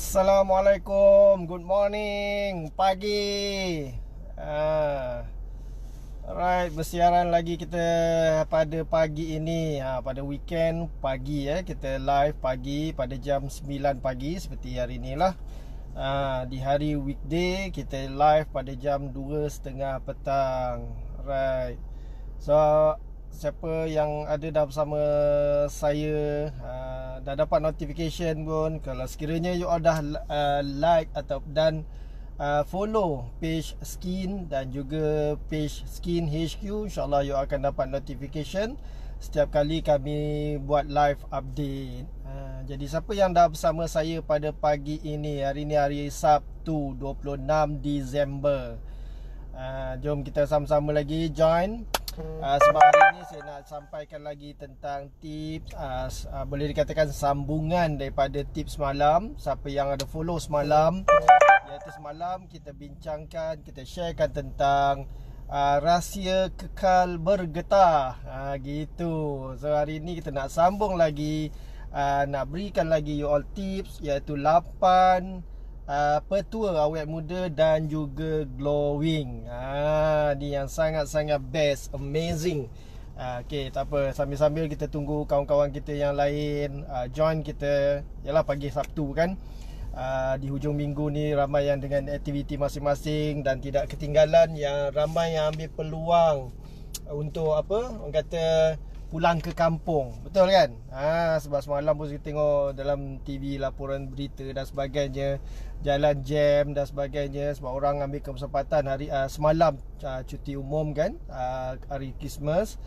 Assalamualaikum Good morning Pagi ha. Alright Bersiaran lagi kita Pada pagi ini ha, Pada weekend Pagi ya Kita live pagi Pada jam 9 pagi Seperti hari inilah uh, Di hari weekday Kita live pada jam 2.30 petang Alright So siapa yang ada dah bersama saya uh, dah dapat notification pun kalau sekiranya you all dah uh, like atau dan uh, follow page skin dan juga page skin HQ insyaallah you akan dapat notification setiap kali kami buat live update uh, jadi siapa yang dah bersama saya pada pagi ini hari ini hari Sabtu 26 Disember uh, jom kita sama-sama lagi join uh, ah, sebab hari ini saya nak sampaikan lagi tentang tips uh, uh, boleh dikatakan sambungan daripada tips malam siapa yang ada follow semalam iaitu semalam kita bincangkan kita sharekan tentang uh, rahsia kekal bergetar uh, gitu so hari ini kita nak sambung lagi uh, nak berikan lagi you all tips iaitu 8 Ah, petua awet muda dan juga glowing. Ah ha, ni yang sangat-sangat best, amazing. Ha, ah, okay, tak apa. Sambil-sambil kita tunggu kawan-kawan kita yang lain ha, join kita. Yalah pagi Sabtu kan. Ha, di hujung minggu ni ramai yang dengan aktiviti masing-masing dan tidak ketinggalan yang ramai yang ambil peluang untuk apa? Orang kata pulang ke kampung betul kan ha sebab semalam pun kita tengok dalam TV laporan berita dan sebagainya jalan jam dan sebagainya sebab orang ambil kesempatan hari uh, semalam uh, cuti umum kan uh, hari Christmas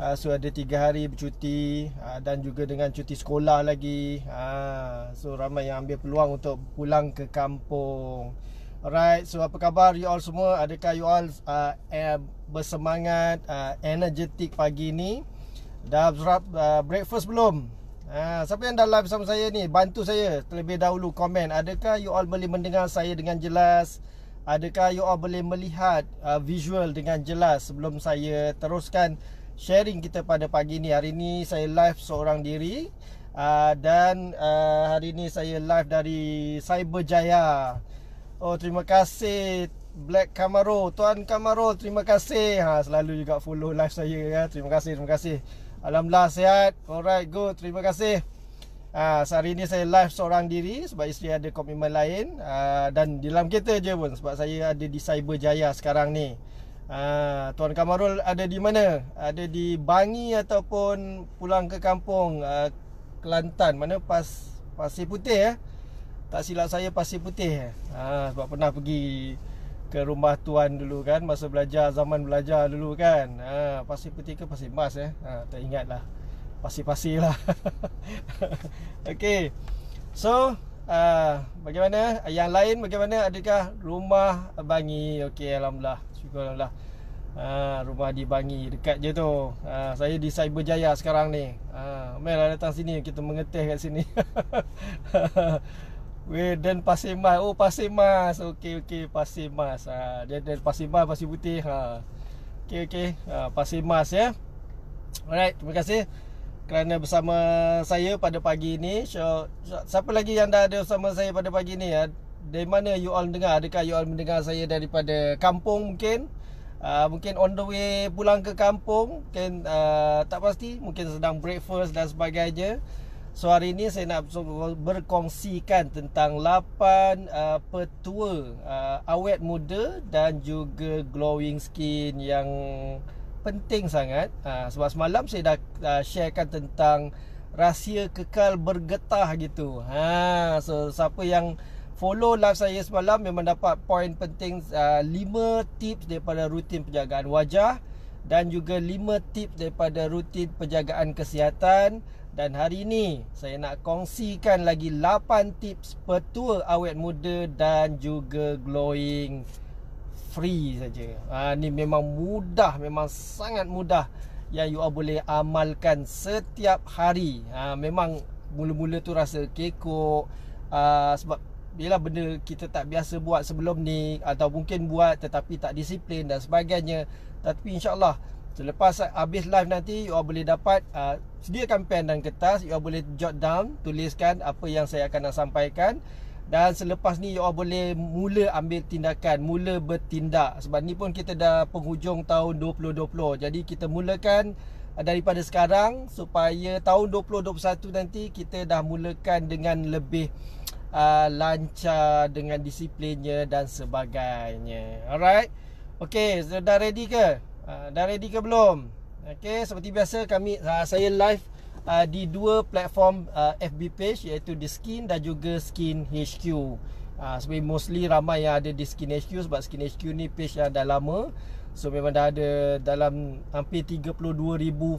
uh, so ada 3 hari bercuti uh, dan juga dengan cuti sekolah lagi ha uh, so ramai yang ambil peluang untuk pulang ke kampung Alright, so apa khabar you all semua? Adakah you all uh, bersemangat, uh, energetic pagi ni? Dah uh, breakfast belum? Uh, siapa yang dah live sama saya ni Bantu saya terlebih dahulu komen Adakah you all boleh mendengar saya dengan jelas Adakah you all boleh melihat uh, visual dengan jelas Sebelum saya teruskan sharing kita pada pagi ni Hari ni saya live seorang diri uh, Dan uh, hari ni saya live dari Cyberjaya Oh terima kasih Black Kamaro Tuan Kamaro terima kasih ha, Selalu juga follow live saya ya. Terima kasih Terima kasih Alhamdulillah sihat. Alright, good. Terima kasih. Ah, uh, hari ini saya live seorang diri sebab isteri ada komitmen lain uh, dan di dalam kereta je pun sebab saya ada di Cyber Jaya sekarang ni. Ah, uh, Tuan Kamarul ada di mana? Ada di Bangi ataupun pulang ke kampung uh, Kelantan mana pas Pasir Putih eh? Tak silap saya Pasir Putih eh? Uh, sebab pernah pergi ke rumah tuan dulu kan masa belajar zaman belajar dulu kan ha pasir putih ke pasir mas eh ha, tak ingatlah pasir-pasir lah okey so uh, bagaimana yang lain bagaimana adakah rumah bangi okey alhamdulillah syukur alhamdulillah uh, rumah di bangi dekat je tu uh, saya di cyberjaya sekarang ni ha uh, lah mai datang sini kita mengetih kat sini Weh Dan Pasir Mas. Oh Pasir Mas. Okey okey Pasir Mas. Ha dia Dan Pasir Mas Pasir Putih. Ha. Okey okey. Ha Pasir Mas ya. Alright, terima kasih kerana bersama saya pada pagi ini. So Siapa lagi yang dah ada bersama saya pada pagi ini ya? Dari mana you all dengar? Adakah you all mendengar saya daripada kampung mungkin? Uh, mungkin on the way pulang ke kampung, mungkin uh, tak pasti, mungkin sedang breakfast dan sebagainya. So hari ini saya nak berkongsikan tentang 8 uh, petua uh, awet muda dan juga glowing skin yang penting sangat uh, Sebab semalam saya dah uh, sharekan tentang rahsia kekal bergetah gitu ha, So siapa yang follow live saya semalam memang dapat poin penting uh, 5 tips daripada rutin penjagaan wajah dan juga 5 tips daripada rutin penjagaan kesihatan dan hari ini saya nak kongsikan lagi 8 tips petua awet muda dan juga glowing free saja. Ha, ini memang mudah, memang sangat mudah yang you all boleh amalkan setiap hari. Ha, memang mula-mula tu rasa kekok ha, sebab bila benda kita tak biasa buat sebelum ni atau mungkin buat tetapi tak disiplin dan sebagainya. Tapi insyaAllah Selepas habis live nanti You all boleh dapat uh, Sediakan pen dan kertas You all boleh jot down Tuliskan apa yang saya akan nak sampaikan Dan selepas ni You all boleh mula ambil tindakan Mula bertindak Sebab ni pun kita dah penghujung tahun 2020 Jadi kita mulakan uh, daripada sekarang supaya tahun 2021 nanti kita dah mulakan dengan lebih uh, lancar dengan disiplinnya dan sebagainya. Alright. okay, sudah so ready ke? Ah, dah ready ke belum? Okey, seperti biasa kami uh, saya live uh, di dua platform uh, FB page iaitu The Skin dan juga Skin HQ. Uh, sebab mostly ramai yang ada di Skin HQ sebab Skin HQ ni page yang dah lama. So memang dah ada dalam hampir 32,000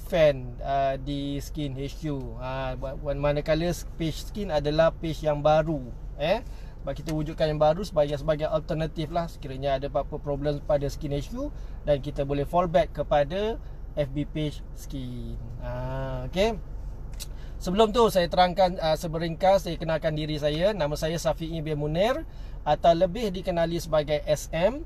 fan uh, di Skin HQ. Uh, manakala page Skin adalah page yang baru. Eh? sebab kita wujudkan yang baru sebagai sebagai alternatif lah sekiranya ada apa-apa problem pada skin issue dan kita boleh fall back kepada FB page skin. Ah okey. Sebelum tu saya terangkan uh, seberingkas saya kenalkan diri saya nama saya Safi'i bin Munir atau lebih dikenali sebagai SM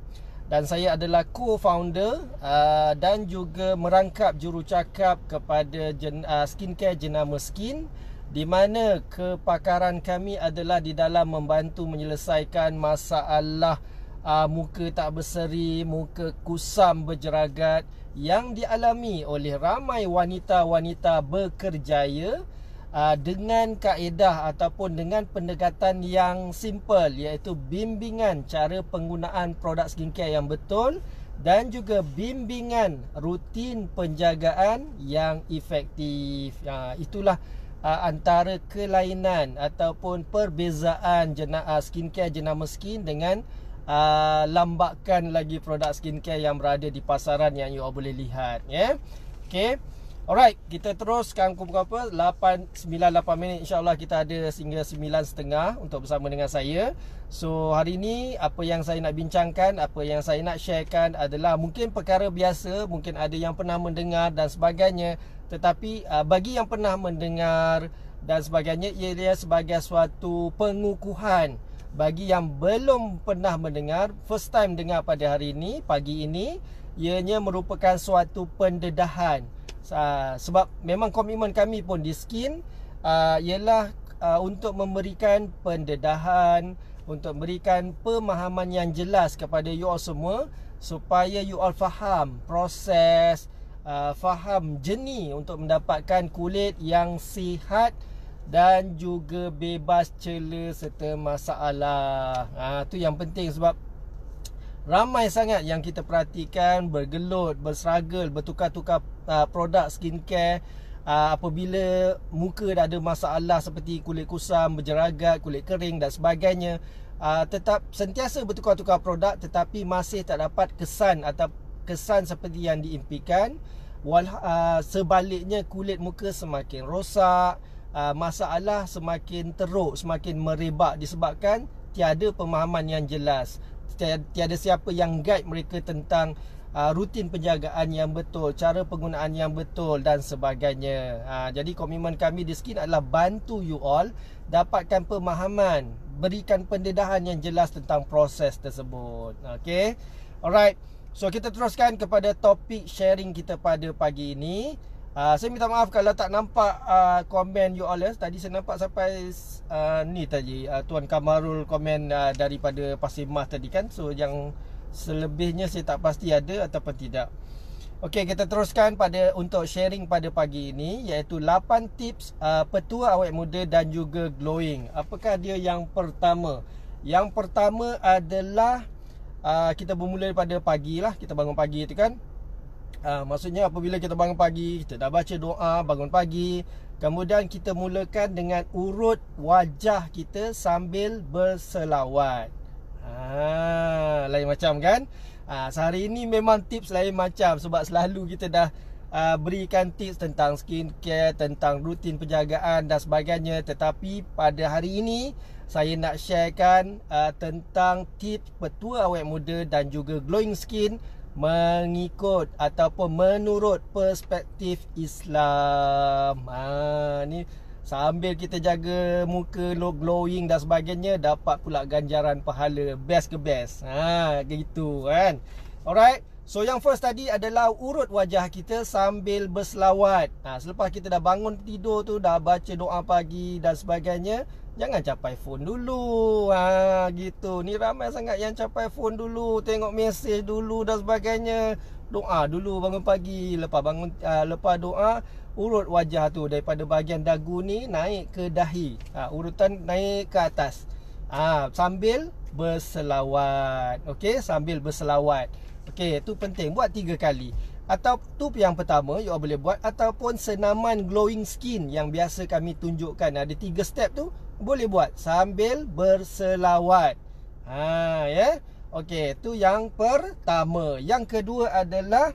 dan saya adalah co-founder uh, dan juga merangkap jurucakap kepada jen, uh, skincare jenama Skin di mana kepakaran kami adalah di dalam membantu menyelesaikan masalah uh, muka tak berseri, muka kusam berjeragat yang dialami oleh ramai wanita-wanita berkerjaya uh, ah, dengan kaedah ataupun dengan pendekatan yang simple iaitu bimbingan cara penggunaan produk skincare yang betul dan juga bimbingan rutin penjagaan yang efektif. Uh, itulah itulah uh, antara kelainan ataupun perbezaan jenama skincare jenama skin dengan uh, lambakan lagi produk skincare yang berada di pasaran yang you all boleh lihat ya yeah? okey Alright, kita teruskan pukul berapa? 8, 9, minit. InsyaAllah kita ada sehingga 9 setengah untuk bersama dengan saya. So, hari ini apa yang saya nak bincangkan, apa yang saya nak sharekan adalah mungkin perkara biasa, mungkin ada yang pernah mendengar dan sebagainya. Tetapi ah, bagi yang pernah mendengar dan sebagainya, ia dia sebagai suatu pengukuhan bagi yang belum pernah mendengar, first time dengar pada hari ini, pagi ini, ianya merupakan suatu Pendedahan. Ah, sebab memang komitmen kami pun di skin uh, ialah uh, untuk memberikan pendedahan untuk memberikan pemahaman yang jelas kepada you all semua supaya you all faham proses uh, faham jenis untuk mendapatkan kulit yang sihat dan juga bebas cela serta masalah. Ah uh, tu yang penting sebab ramai sangat yang kita perhatikan bergelut, berseragel, bertukar-tukar uh, produk skincare Uh, apabila muka dah ada masalah seperti kulit kusam, berjeragat, kulit kering dan sebagainya uh, tetap sentiasa bertukar-tukar produk tetapi masih tak dapat kesan atau kesan seperti yang diimpikan Wal, uh, sebaliknya kulit muka semakin rosak uh, masalah semakin teruk, semakin merebak disebabkan tiada pemahaman yang jelas tiada siapa yang guide mereka tentang uh, rutin penjagaan yang betul, cara penggunaan yang betul dan sebagainya. Uh, jadi komitmen kami di Skin adalah bantu you all dapatkan pemahaman, berikan pendedahan yang jelas tentang proses tersebut. Okay, alright. So kita teruskan kepada topik sharing kita pada pagi ini. Ah, saya minta maaf kalau tak nampak uh, komen you all Tadi saya nampak sampai uh, ni tadi uh, Tuan Kamarul komen uh, daripada Pasir Mas tadi kan. So yang selebihnya saya tak pasti ada ataupun tidak. Okey, kita teruskan pada untuk sharing pada pagi ini iaitu 8 tips uh, petua awet muda dan juga glowing. Apakah dia yang pertama? Yang pertama adalah uh, kita bermula daripada pagi lah. Kita bangun pagi tu kan. Ah, maksudnya apabila kita bangun pagi, kita dah baca doa bangun pagi, kemudian kita mulakan dengan urut wajah kita sambil berselawat. Ha, lain macam kan? Ha, sehari ini memang tips lain macam sebab selalu kita dah Uh, berikan tips tentang skincare, tentang rutin penjagaan dan sebagainya Tetapi pada hari ini saya nak sharekan uh, tentang tips petua awet muda dan juga glowing skin mengikut ataupun menurut perspektif Islam. Ha ni sambil kita jaga muka look glowing dan sebagainya dapat pula ganjaran pahala best ke best. Ha gitu kan. Alright. So yang first tadi adalah urut wajah kita sambil berselawat. Ha, selepas kita dah bangun tidur tu, dah baca doa pagi dan sebagainya. Jangan capai phone dulu ha, gitu. Ni ramai sangat yang capai phone dulu Tengok mesej dulu dan sebagainya Doa dulu bangun pagi Lepas bangun ha, lepas doa Urut wajah tu daripada bahagian dagu ni Naik ke dahi ha, Urutan naik ke atas ha, Sambil berselawat Okay, sambil berselawat Okay, itu penting buat tiga kali atau tu yang pertama you boleh buat ataupun senaman glowing skin yang biasa kami tunjukkan ada tiga step tu boleh buat sambil berselawat. Ha ya. Yeah? Okey, tu yang pertama. Yang kedua adalah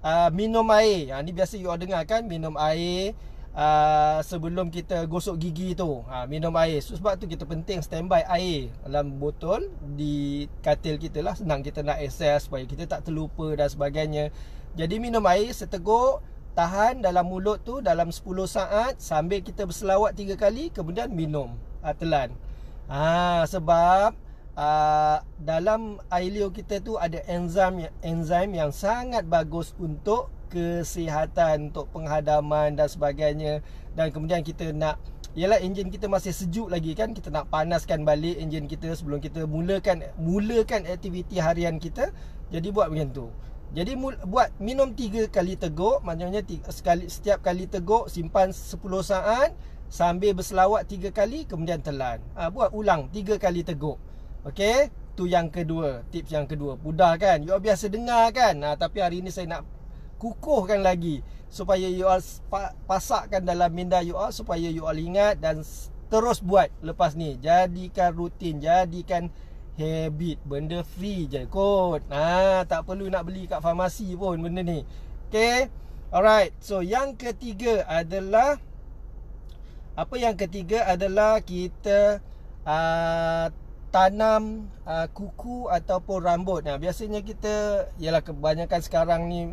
uh, minum air. Ha ni biasa you all dengar kan minum air uh, sebelum kita gosok gigi tu. Ha minum air. So, sebab tu kita penting standby air dalam botol di katil kita lah senang kita nak access supaya kita tak terlupa dan sebagainya. Jadi minum air seteguk tahan dalam mulut tu dalam 10 saat sambil kita berselawat 3 kali kemudian minum uh, telan uh, sebab uh, dalam air liur kita tu ada enzim enzim yang sangat bagus untuk kesihatan untuk penghadaman dan sebagainya dan kemudian kita nak ialah enjin kita masih sejuk lagi kan kita nak panaskan balik enjin kita sebelum kita mulakan mulakan aktiviti harian kita jadi buat macam tu jadi buat minum 3 kali teguk Maksudnya sekali, setiap kali teguk simpan 10 saat Sambil berselawat 3 kali kemudian telan ha, Buat ulang 3 kali teguk Okey tu yang kedua Tips yang kedua Mudah kan You all biasa dengar kan ha, Tapi hari ini saya nak kukuhkan lagi Supaya you all pasakkan dalam minda you all Supaya you all ingat dan terus buat lepas ni Jadikan rutin Jadikan Habit Benda free je kot ah, Tak perlu nak beli kat farmasi pun benda ni Okay Alright So yang ketiga adalah Apa yang ketiga adalah kita uh, tanam uh, kuku ataupun rambut. Nah, biasanya kita ialah kebanyakan sekarang ni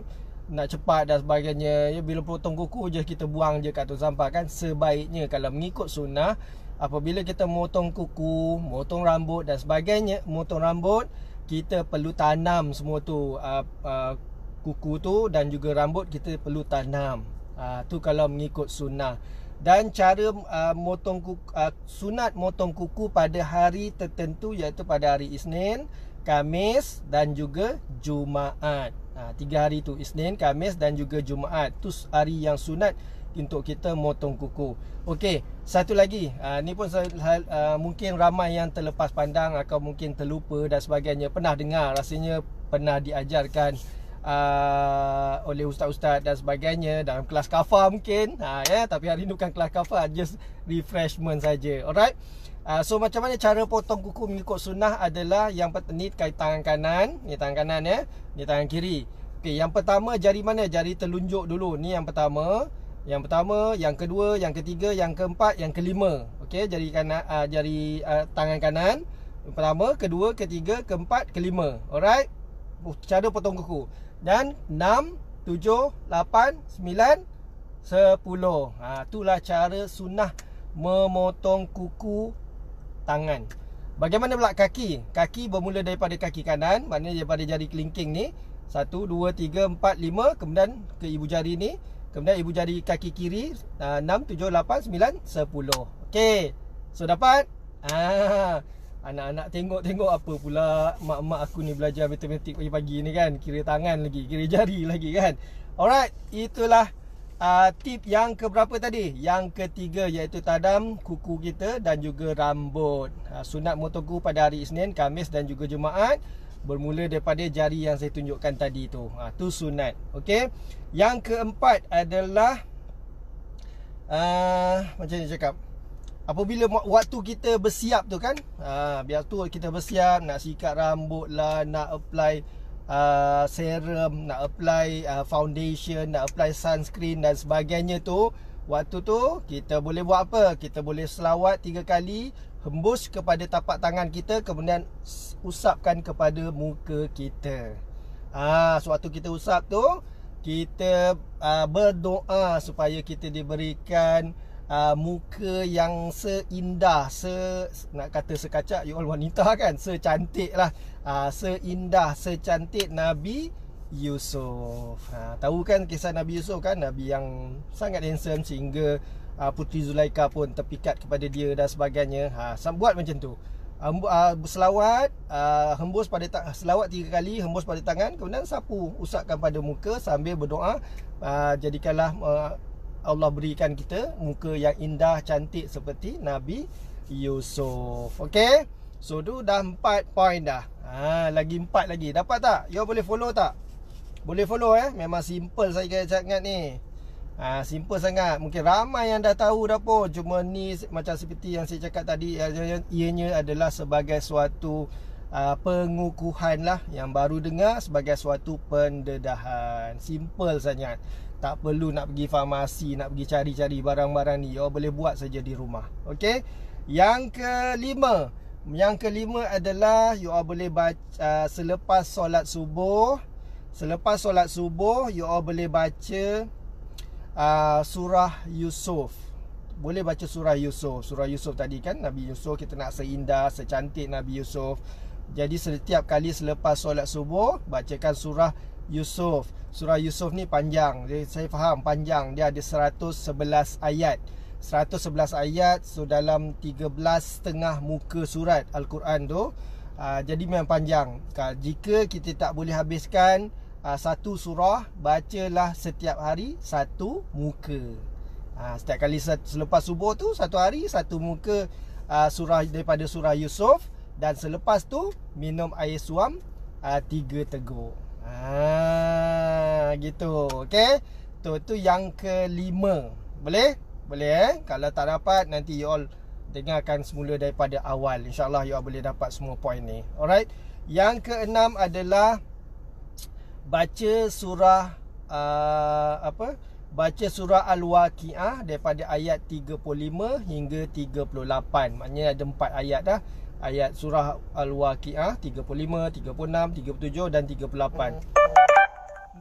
nak cepat dan sebagainya. Ya bila potong kuku je kita buang je kat tong sampah kan. Sebaiknya kalau mengikut sunnah apabila kita motong kuku, motong rambut dan sebagainya, motong rambut, kita perlu tanam semua tu uh, uh, kuku tu dan juga rambut kita perlu tanam. Uh, tu kalau mengikut sunnah. Dan cara uh, motong kuku, uh, sunat motong kuku pada hari tertentu iaitu pada hari Isnin, Kamis dan juga Jumaat. Ha, tiga hari tu Isnin, Kamis dan juga Jumaat. Tu hari yang sunat untuk kita motong kuku. Okey, satu lagi. Uh, ni pun uh, mungkin ramai yang terlepas pandang atau mungkin terlupa dan sebagainya. Pernah dengar, rasanya pernah diajarkan uh, oleh ustaz-ustaz dan sebagainya dalam kelas kafa mungkin. Ha uh, ya, yeah, tapi hari ni bukan kelas kafa, just refreshment saja. Alright. Uh, so macam mana cara potong kuku mengikut sunnah adalah yang pertama ni kait tangan kanan, ni tangan kanan ya, ni tangan kiri. Okey, yang pertama jari mana? Jari telunjuk dulu. Ni yang pertama. Yang pertama, yang kedua, yang ketiga, yang keempat, yang kelima. Okey, jari kanan uh, ah, jari uh, ah, tangan kanan. Pertama, kedua, ketiga, keempat, kelima. Alright. Oh, cara potong kuku. Dan 6 7 8 9 10. Ha itulah cara sunnah memotong kuku tangan. Bagaimana pula kaki? Kaki bermula daripada kaki kanan, maknanya daripada jari kelingking ni. 1 2 3 4 5 kemudian ke ibu jari ni. Kemudian ibu jari kaki kiri uh, 6, 7, 8, 9, 10 Okey So dapat ah, Anak-anak tengok-tengok apa pula Mak-mak aku ni belajar matematik pagi-pagi ni kan Kira tangan lagi Kira jari lagi kan Alright Itulah uh, tip yang keberapa tadi Yang ketiga iaitu tadam kuku kita dan juga rambut uh, Sunat motorku pada hari Isnin, Kamis dan juga Jumaat bermula daripada jari yang saya tunjukkan tadi tu. Ha, tu sunat. okay? Yang keempat adalah uh, macam ni cakap. Apabila waktu kita bersiap tu kan, ha, biar tu kita bersiap nak sikat rambut lah, nak apply Uh, serum nak apply uh, foundation nak apply sunscreen dan sebagainya tu Waktu tu kita boleh buat apa? Kita boleh selawat tiga kali Hembus kepada tapak tangan kita Kemudian usapkan kepada muka kita Ah, ha, Sewaktu kita usap tu Kita uh, berdoa supaya kita diberikan uh, Muka yang seindah se, Nak kata sekacak, you all wanita kan? Secantik lah uh, ha, Seindah, secantik Nabi Yusuf, ha, Tahu kan kisah Nabi Yusuf kan Nabi yang sangat handsome sehingga uh, ha, Puteri Zulaika pun terpikat kepada dia dan sebagainya ha, Buat macam tu ha, uh, ha, Selawat uh, Hembus pada Selawat tiga kali Hembus pada tangan Kemudian sapu Usapkan pada muka Sambil berdoa uh, Jadikanlah uh, Allah berikan kita muka yang indah cantik seperti Nabi Yusuf. Okay? So tu dah 4 point dah. Ha, lagi 4 lagi. Dapat tak? You boleh follow tak? Boleh follow eh Memang simple saya kaya cakap ni ha, Simple sangat Mungkin ramai yang dah tahu dah pun Cuma ni macam seperti yang saya cakap tadi eh, Ianya adalah sebagai suatu uh, Pengukuhan lah Yang baru dengar sebagai suatu pendedahan Simple sangat tak perlu nak pergi farmasi Nak pergi cari-cari barang-barang ni Awak boleh buat saja di rumah Okay Yang kelima Yang kelima adalah You all boleh baca ah, Selepas solat subuh Selepas solat subuh, you all boleh baca uh, surah Yusuf. Boleh baca surah Yusuf. Surah Yusuf tadi kan Nabi Yusuf kita nak seindah, secantik Nabi Yusuf. Jadi setiap kali selepas solat subuh, bacakan surah Yusuf. Surah Yusuf ni panjang. Jadi saya faham panjang. Dia ada 111 ayat. 111 ayat so dalam 13 setengah muka surat Al-Quran tu. Uh, jadi memang panjang. Jika kita tak boleh habiskan uh, satu surah bacalah setiap hari satu muka. Uh, setiap kali selepas subuh tu satu hari satu muka uh, surah daripada surah Yusuf dan selepas tu minum air suam uh, tiga teguk. Ah gitu. Okey. Tu tu yang kelima. Boleh? Boleh eh? Kalau tak dapat nanti you all dengarkan semula daripada awal. Insya-Allah you all boleh dapat semua point ni. Alright. Yang keenam adalah baca surah uh, apa baca surah al-waqiah daripada ayat 35 hingga 38 maknanya ada empat ayat dah ayat surah al-waqiah 35 36 37 dan 38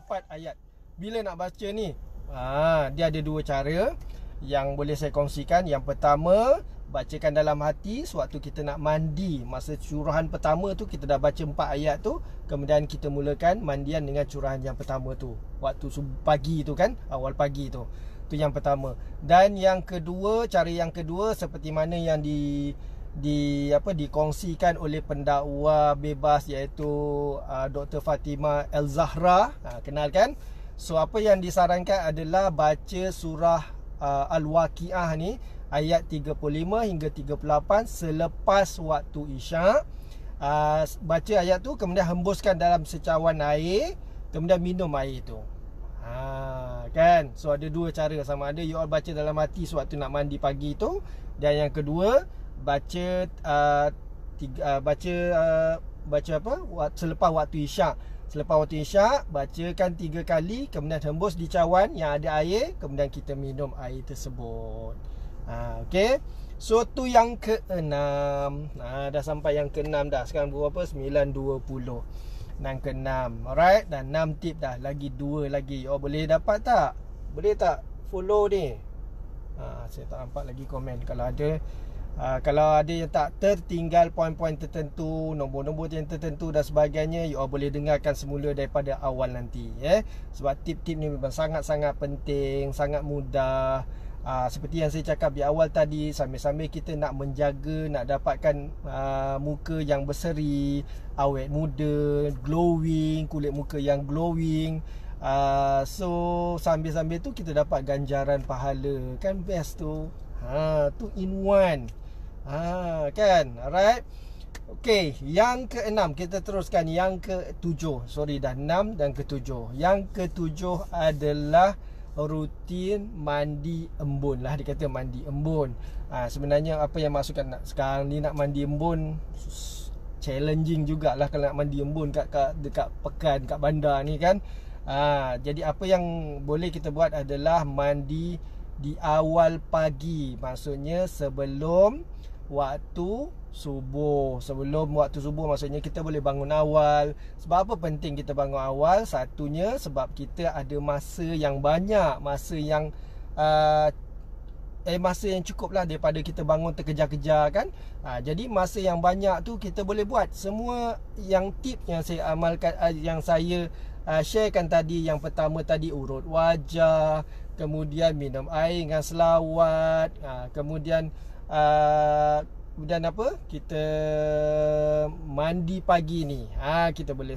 empat ayat bila nak baca ni ha dia ada dua cara yang boleh saya kongsikan yang pertama bacakan dalam hati sewaktu kita nak mandi masa curahan pertama tu kita dah baca empat ayat tu kemudian kita mulakan mandian dengan curahan yang pertama tu waktu pagi tu kan awal pagi tu tu yang pertama dan yang kedua cara yang kedua seperti mana yang di di apa dikongsikan oleh pendakwa bebas iaitu uh, ah, Dr Fatima El Zahra uh, ha, kenal kan so apa yang disarankan adalah baca surah uh, Al-Waqiah ni ayat 35 hingga 38 selepas waktu isyak ah, baca ayat tu kemudian hembuskan dalam secawan air kemudian minum air tu ha kan so ada dua cara sama ada you all baca dalam hati sewaktu nak mandi pagi tu dan yang kedua baca uh, tiga, uh, baca uh, baca apa selepas waktu isyak selepas waktu isyak bacakan tiga kali kemudian hembus di cawan yang ada air kemudian kita minum air tersebut ha, Okay So tu yang ke enam ha, Dah sampai yang ke enam dah Sekarang berapa? Sembilan dua puluh Enam ke enam Alright Dan enam tip dah Lagi dua lagi Oh boleh dapat tak? Boleh tak? Follow ni ha, Saya tak nampak lagi komen Kalau ada Uh, kalau ada yang tak tertinggal poin-poin tertentu, nombor-nombor yang tertentu dan sebagainya, you all boleh dengarkan semula daripada awal nanti. Eh? Sebab tip-tip ni memang sangat-sangat penting, sangat mudah. Aa, ah, seperti yang saya cakap di awal tadi sambil-sambil kita nak menjaga nak dapatkan aa, ah, muka yang berseri, awet muda, glowing, kulit muka yang glowing. Aa, ah, so sambil-sambil tu kita dapat ganjaran pahala. Kan best tu. Ha tu in one. Ha kan. Alright. Okay. yang ke enam kita teruskan yang ke tujuh. Sorry dah enam dan ke tujuh. Yang ke tujuh adalah rutin mandi embun lah dia kata mandi embun ha, sebenarnya apa yang maksudkan nak sekarang ni nak mandi embun challenging jugalah kalau nak mandi embun kat, kat dekat pekan kat bandar ni kan ha, jadi apa yang boleh kita buat adalah mandi di awal pagi maksudnya sebelum waktu subuh sebelum waktu subuh maksudnya kita boleh bangun awal sebab apa penting kita bangun awal satunya sebab kita ada masa yang banyak masa yang uh, eh masa yang cukup lah daripada kita bangun terkejar-kejar kan uh, jadi masa yang banyak tu kita boleh buat semua yang tip yang saya amalkan uh, yang saya uh, sharekan tadi yang pertama tadi urut wajah kemudian minum air dengan selawat uh, kemudian uh, Kemudian apa? Kita mandi pagi ni. Ha, kita boleh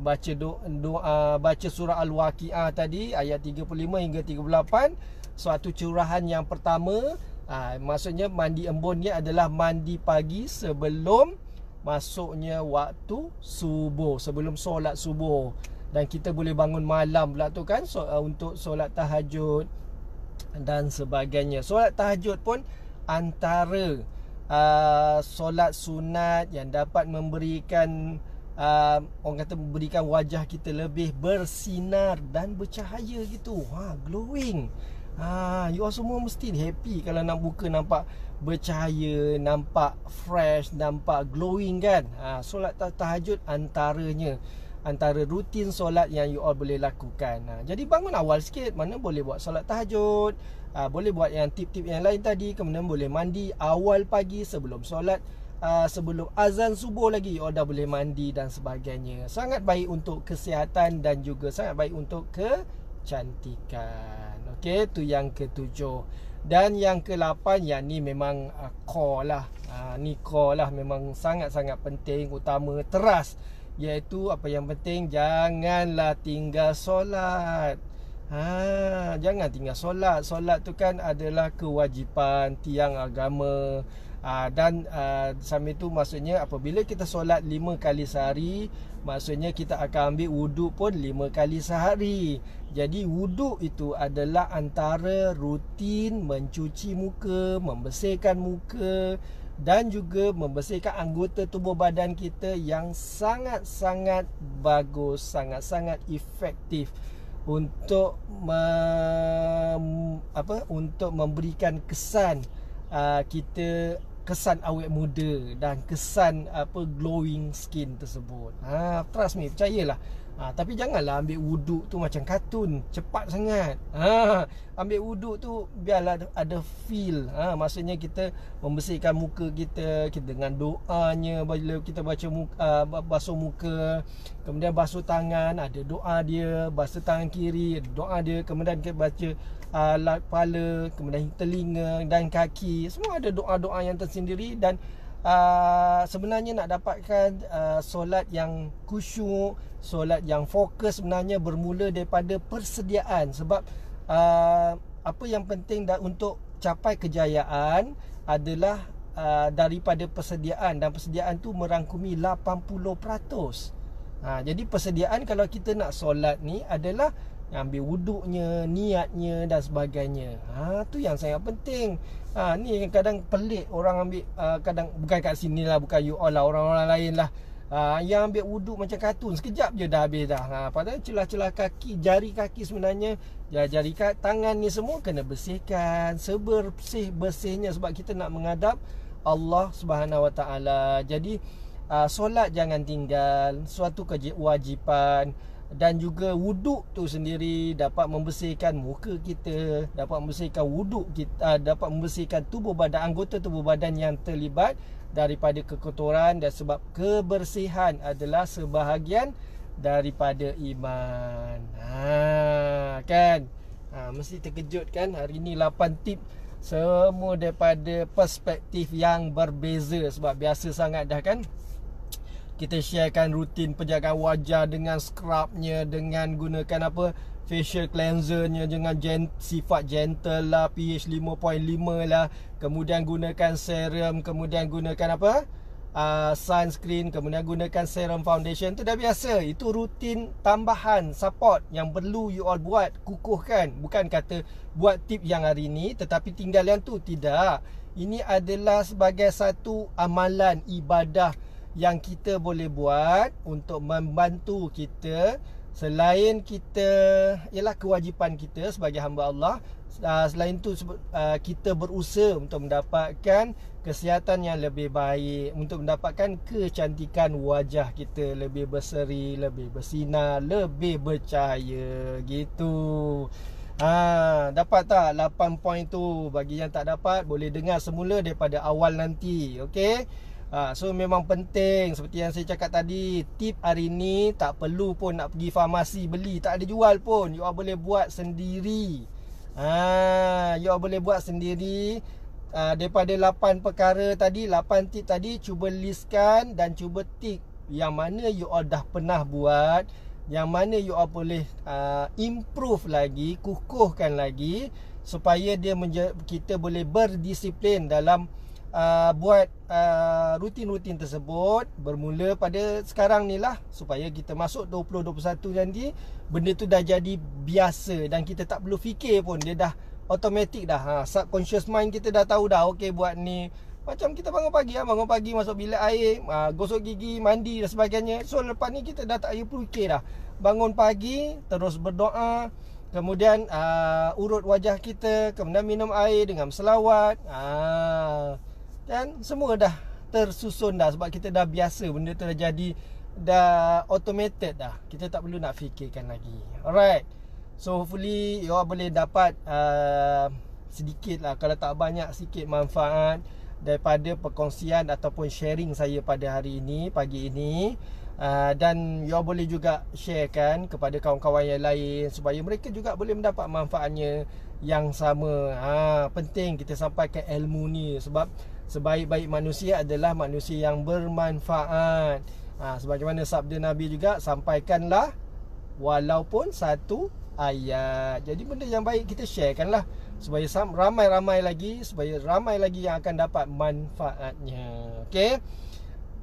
baca doa, doa ah, baca surah Al-Waqiah tadi ayat 35 hingga 38. Suatu curahan yang pertama. Ha, maksudnya mandi embun ni adalah mandi pagi sebelum masuknya waktu subuh. Sebelum solat subuh. Dan kita boleh bangun malam pula tu kan so, ah, untuk solat tahajud dan sebagainya. Solat tahajud pun antara uh, solat sunat yang dapat memberikan uh, orang kata memberikan wajah kita lebih bersinar dan bercahaya gitu. Ha glowing. Ha you all semua mesti happy kalau nak buka nampak bercahaya, nampak fresh, nampak glowing kan. Ha solat tahajud antaranya antara rutin solat yang you all boleh lakukan. Ha, jadi bangun awal sikit, mana boleh buat solat tahajud, ha, boleh buat yang tip-tip yang lain tadi, kemudian boleh mandi awal pagi sebelum solat ha, sebelum azan subuh lagi you all dah boleh mandi dan sebagainya. Sangat baik untuk kesihatan dan juga sangat baik untuk kecantikan. Okey, tu yang ketujuh. Dan yang kelapan 8 yang ni memang uh, core lah. Uh, ni core lah memang sangat-sangat penting utama teras iaitu apa yang penting janganlah tinggal solat. Ha, jangan tinggal solat. Solat tu kan adalah kewajipan tiang agama. Ha, dan ha, sambil tu maksudnya apabila kita solat lima kali sehari Maksudnya kita akan ambil wuduk pun lima kali sehari Jadi wuduk itu adalah antara rutin mencuci muka, membersihkan muka dan juga membersihkan anggota tubuh badan kita yang sangat-sangat bagus, sangat-sangat efektif untuk me- apa untuk memberikan kesan uh, kita kesan awet muda dan kesan apa glowing skin tersebut. Ha trust me percayalah. Ha, tapi janganlah ambil wuduk tu macam kartun Cepat sangat ha, Ambil wuduk tu biarlah ada feel ha, Maksudnya kita membersihkan muka kita, kita Dengan doanya Bila kita baca muka, ha, basuh muka Kemudian basuh tangan Ada doa dia Basuh tangan kiri Doa dia Kemudian kita baca alat ha, kepala Kemudian telinga dan kaki Semua ada doa-doa yang tersendiri Dan uh, sebenarnya nak dapatkan uh, solat yang khusyuk, solat yang fokus sebenarnya bermula daripada persediaan sebab uh, apa yang penting dan untuk capai kejayaan adalah uh, daripada persediaan dan persediaan tu merangkumi 80%. Ha jadi persediaan kalau kita nak solat ni adalah ambil wuduknya, niatnya dan sebagainya. Ha tu yang sangat penting ha, ni kadang pelik orang ambil uh, kadang bukan kat sini lah bukan you all lah orang-orang lain lah uh, yang ambil wuduk macam kartun sekejap je dah habis dah ha, padahal celah-celah kaki jari kaki sebenarnya ya jari tangan ni semua kena bersihkan sebersih-bersihnya sebab kita nak menghadap Allah Subhanahu Wa Taala. Jadi uh, solat jangan tinggal suatu kewajipan dan juga wuduk tu sendiri dapat membersihkan muka kita dapat membersihkan wuduk kita ah, dapat membersihkan tubuh badan anggota tubuh badan yang terlibat daripada kekotoran dan sebab kebersihan adalah sebahagian daripada iman. Ha kan? Ha mesti terkejut kan hari ni 8 tip semua daripada perspektif yang berbeza sebab biasa sangat dah kan? kita sharekan rutin penjagaan wajah dengan scrubnya dengan gunakan apa facial cleansernya dengan gen, sifat gentle lah pH 5.5 lah kemudian gunakan serum kemudian gunakan apa uh, sunscreen kemudian gunakan serum foundation tu dah biasa itu rutin tambahan support yang perlu you all buat kukuhkan bukan kata buat tip yang hari ni tetapi tinggal yang tu tidak ini adalah sebagai satu amalan ibadah yang kita boleh buat untuk membantu kita selain kita ialah kewajipan kita sebagai hamba Allah uh, selain itu uh, kita berusaha untuk mendapatkan kesihatan yang lebih baik untuk mendapatkan kecantikan wajah kita lebih berseri lebih bersinar lebih bercahaya gitu Ha, dapat tak 8 poin tu Bagi yang tak dapat Boleh dengar semula Daripada awal nanti Okay Ha, so memang penting seperti yang saya cakap tadi Tip hari ni tak perlu pun nak pergi farmasi beli Tak ada jual pun You all boleh buat sendiri ha, You all boleh buat sendiri ha, Daripada 8 perkara tadi 8 tip tadi Cuba listkan dan cuba tick Yang mana you all dah pernah buat Yang mana you all boleh ha, improve lagi Kukuhkan lagi Supaya dia kita boleh berdisiplin dalam Uh, buat uh, rutin-rutin tersebut bermula pada sekarang ni lah supaya kita masuk 2021 nanti benda tu dah jadi biasa dan kita tak perlu fikir pun dia dah automatic dah ha, subconscious mind kita dah tahu dah okey buat ni macam kita bangun pagi ha, bangun pagi masuk bilik air ha, gosok gigi mandi dan sebagainya so lepas ni kita dah tak payah fikir dah bangun pagi terus berdoa Kemudian uh, urut wajah kita, kemudian minum air dengan selawat. Uh dan semua dah tersusun dah sebab kita dah biasa benda tu dah jadi dah automated dah kita tak perlu nak fikirkan lagi alright so hopefully you all boleh dapat uh, sedikit lah kalau tak banyak sikit manfaat daripada perkongsian ataupun sharing saya pada hari ini pagi ini uh, dan you all boleh juga sharekan kepada kawan-kawan yang lain supaya mereka juga boleh mendapat manfaatnya yang sama ha, penting kita sampaikan ilmu ni sebab sebaik-baik manusia adalah manusia yang bermanfaat. Ha, sebagaimana sabda Nabi juga sampaikanlah walaupun satu ayat. Jadi benda yang baik kita sharekanlah supaya ramai-ramai lagi supaya ramai lagi yang akan dapat manfaatnya. Okay,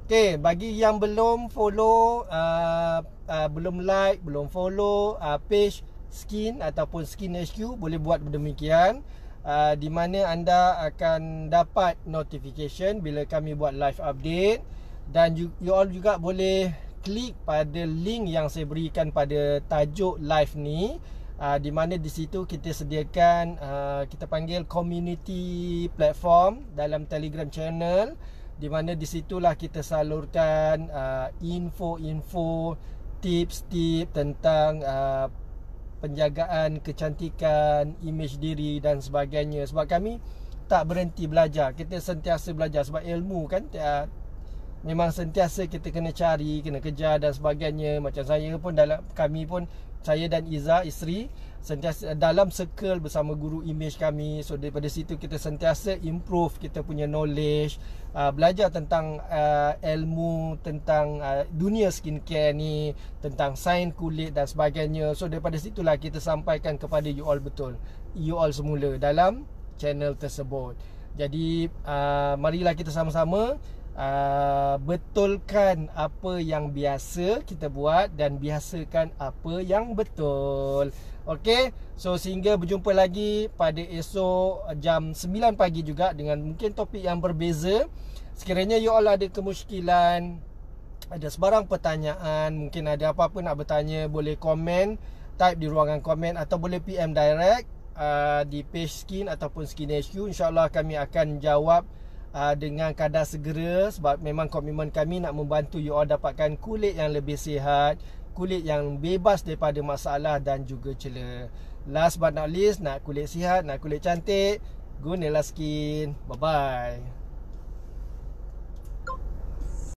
okay. bagi yang belum follow uh, uh, belum like, belum follow uh, page Skin ataupun Skin HQ boleh buat demikian. Ah, di mana anda akan dapat notification bila kami buat live update dan you, you all juga boleh klik pada link yang saya berikan pada tajuk live ni uh, di mana di situ kita sediakan uh, kita panggil community platform dalam Telegram channel di mana di situlah kita salurkan uh, info-info tips-tips tentang uh, penjagaan kecantikan imej diri dan sebagainya sebab kami tak berhenti belajar kita sentiasa belajar sebab ilmu kan ah, memang sentiasa kita kena cari kena kejar dan sebagainya macam saya pun dalam kami pun saya dan Iza isteri sentiasa dalam circle bersama guru image kami so daripada situ kita sentiasa improve kita punya knowledge uh, belajar tentang uh, ilmu tentang uh, dunia skincare ni tentang sains kulit dan sebagainya so daripada situlah kita sampaikan kepada you all betul you all semula dalam channel tersebut jadi uh, marilah kita sama-sama Uh, betulkan apa yang biasa kita buat dan biasakan apa yang betul. Okey, so sehingga berjumpa lagi pada esok jam 9 pagi juga dengan mungkin topik yang berbeza. Sekiranya you all ada kemusykilan, ada sebarang pertanyaan, mungkin ada apa-apa nak bertanya, boleh komen, type di ruangan komen atau boleh PM direct uh, di page skin ataupun skin HQ. InsyaAllah kami akan jawab uh, dengan kadar segera sebab memang komitmen kami nak membantu you all dapatkan kulit yang lebih sihat kulit yang bebas daripada masalah dan juga cela. Last but not least, nak kulit sihat, nak kulit cantik, gunalah skin. Bye-bye.